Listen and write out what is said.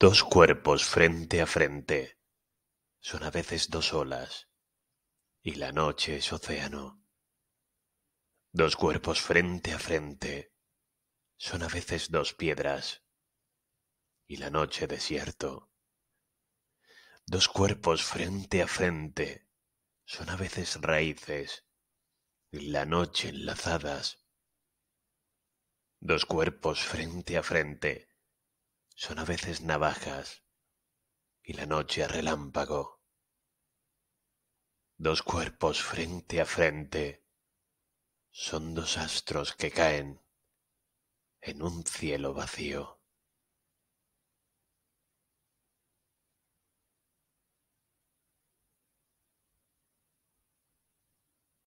Dos cuerpos frente a frente son a veces dos olas, y la noche es océano. Dos cuerpos frente a frente son a veces dos piedras, y la noche desierto. Dos cuerpos frente a frente son a veces raíces, y la noche enlazadas. Dos cuerpos frente a frente son a veces navajas y la noche a relámpago. Dos cuerpos frente a frente son dos astros que caen en un cielo vacío.